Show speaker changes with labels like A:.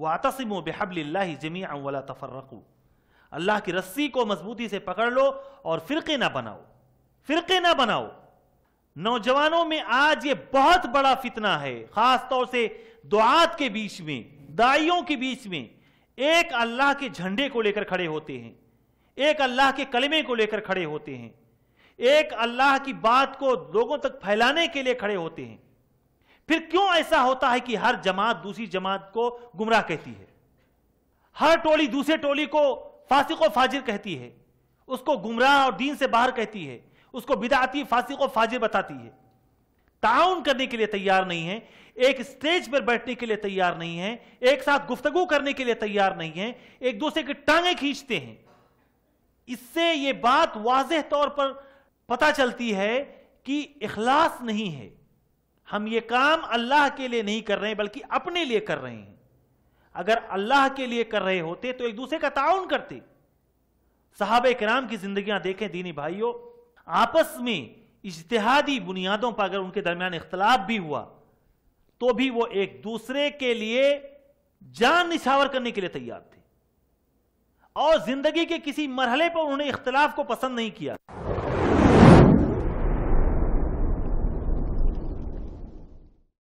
A: वातसिमो बेहबल्ला जमिया तफर तफर्रकू अल्लाह की रस्सी को मजबूती से पकड़ लो और फिरके ना बनाओ फिरके ना बनाओ नौजवानों में आज ये बहुत बड़ा फितना है खासतौर से दुआत के बीच में दाइयों के बीच में एक अल्लाह के झंडे को लेकर खड़े होते हैं एक अल्लाह के कलमे को लेकर खड़े होते हैं एक अल्लाह की बात को लोगों तक फैलाने के लिए खड़े होते हैं फिर क्यों ऐसा होता है कि हर जमात दूसरी जमात को गुमराह कहती है हर टोली दूसरे टोली को फासिक व फाजिर कहती है उसको गुमराह और दीन से बाहर कहती है उसको बिदाती फासिक व फाजिर बताती है ताउन करने के लिए तैयार नहीं है एक स्टेज पर बैठने के लिए तैयार नहीं है एक साथ गुफ्तगु करने के लिए तैयार नहीं है एक दूसरे की टांगे खींचते हैं इससे यह बात वाजह तौर पर पता चलती है कि इखलास नहीं है हम ये काम अल्लाह के लिए नहीं कर रहे हैं बल्कि अपने लिए कर रहे हैं अगर अल्लाह के लिए कर रहे होते तो एक दूसरे का ताउन करते साहब कराम की जिंदगियां देखें दीनी भाइयों आपस में इश्तिहादी बुनियादों पर अगर उनके दरमियान इख्तलाफ भी हुआ तो भी वो एक दूसरे के लिए जान निछावर करने के लिए तैयार थे और जिंदगी के किसी मरहले पर उन्होंने इख्तलाफ को पसंद नहीं किया